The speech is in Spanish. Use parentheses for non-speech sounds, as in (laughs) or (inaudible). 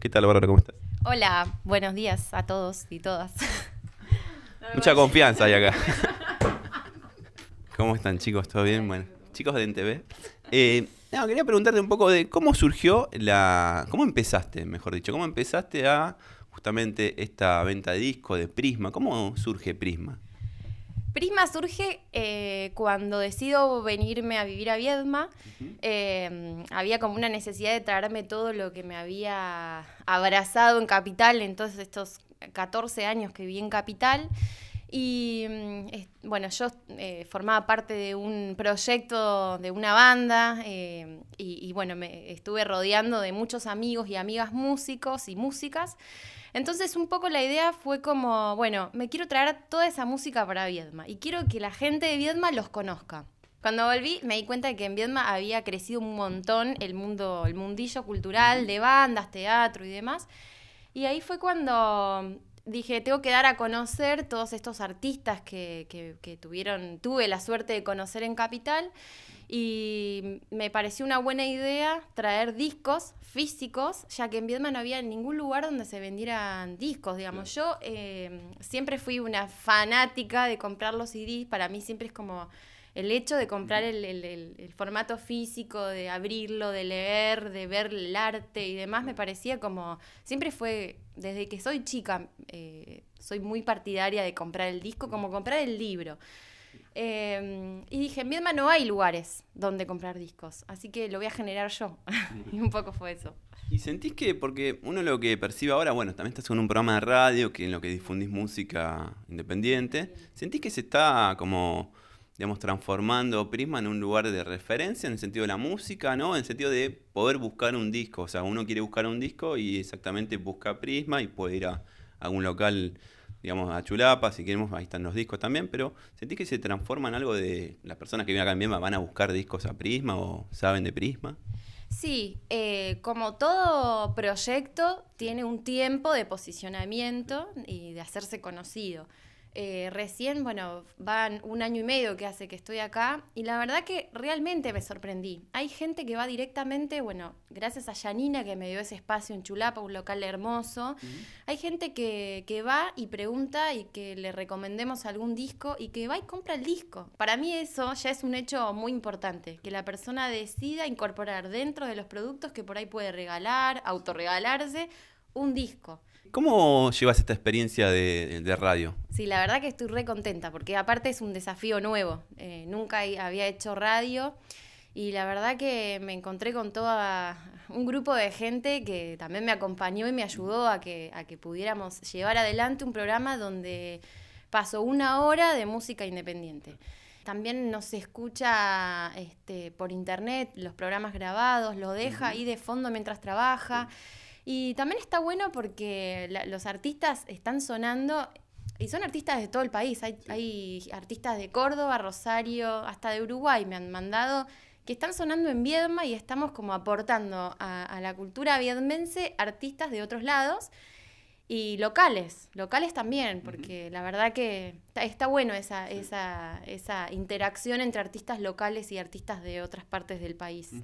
¿Qué tal, Bárbara? ¿Cómo estás? Hola, buenos días a todos y todas. Mucha confianza hay acá. ¿Cómo están, chicos? ¿Todo bien? Bueno, chicos de NTV. Eh, quería preguntarte un poco de cómo surgió la. ¿Cómo empezaste, mejor dicho? ¿Cómo empezaste a justamente esta venta de disco de Prisma? ¿Cómo surge Prisma? Prisma surge eh, cuando decido venirme a vivir a Viedma. Eh, había como una necesidad de traerme todo lo que me había abrazado en Capital, en todos estos 14 años que viví en Capital. Y mm, bueno, yo eh, formaba parte de un proyecto, de una banda, y, y, bueno, me estuve rodeando de muchos amigos y amigas músicos y músicas. Entonces un poco la idea fue como, bueno, me quiero traer toda esa música para Viedma y quiero que la gente de Viedma los conozca. Cuando volví me di cuenta de que en Viedma había crecido un montón el mundo, el mundillo cultural de bandas, teatro y demás. Y ahí fue cuando dije, tengo que dar a conocer todos estos artistas que, que, tuvieron, tuve la suerte de conocer en Capital y me pareció una buena idea traer discos físicos, ya que en Vietnam no había ningún lugar donde se vendieran discos, digamos. Yo eh, siempre fui una fanática de comprar los CDs, para mí siempre es como el hecho de comprar el, formato físico, de abrirlo, de leer, de ver el arte y demás, me parecía como, siempre fue, desde que soy chica, eh, soy muy partidaria de comprar el disco como comprar el libro. Em, y dije, en Vietnam no hay lugares donde comprar discos, así que lo voy a generar yo. (laughs) y un poco fue eso. ¿Y sentís que, porque uno lo que percibe ahora, bueno, también estás en un programa de radio que en lo que difundís música independiente, ¿sentís que se está como estamos transformando Prisma en un lugar de referencia en el sentido de la música, ¿no? En el sentido de poder buscar un disco. O sea, uno quiere buscar un disco y exactamente busca Prisma y puede ir a, algún local, digamos, a Chulapa, si queremos, ahí están los discos también, pero ¿sentís que se transforma en algo de las personas que vienen acá en van a buscar discos a Prisma o saben de Prisma? Sí, eh, como todo proyecto tiene un tiempo de posicionamiento y de hacerse conocido. Eh, recién, bueno, van un año y medio que hace que estoy acá y la verdad que realmente me sorprendí. Hay gente que va directamente, bueno, gracias a Yanina que me dio ese espacio en Chulapa, un local hermoso, hay gente que, que, va y pregunta y que le recomendemos algún disco y que va y compra el disco. Para mí eso ya es un hecho muy importante, que la persona decida incorporar dentro de los productos que por ahí puede regalar, autorregalarse, un disco. ¿Cómo llevas esta experiencia de, radio? Sí, la verdad que estoy re contenta, porque aparte es un desafío nuevo. Eh, nunca había hecho radio y la verdad que me encontré con todo un grupo de gente que también me acompañó y me ayudó a que, a que pudiéramos llevar adelante un programa donde pasó una hora de música independiente. También nos escucha este, por internet los programas grabados, lo deja ahí de fondo mientras trabaja. Y también está bueno porque los artistas están sonando y son artistas de todo el país. Hay, hay, artistas de Córdoba, Rosario, hasta de Uruguay me han mandado que están sonando en Viedma y estamos como aportando a, la cultura viedmense artistas de otros lados y locales, locales también, porque la verdad que está, bueno esa, esa, esa interacción entre artistas locales y artistas de otras partes del país.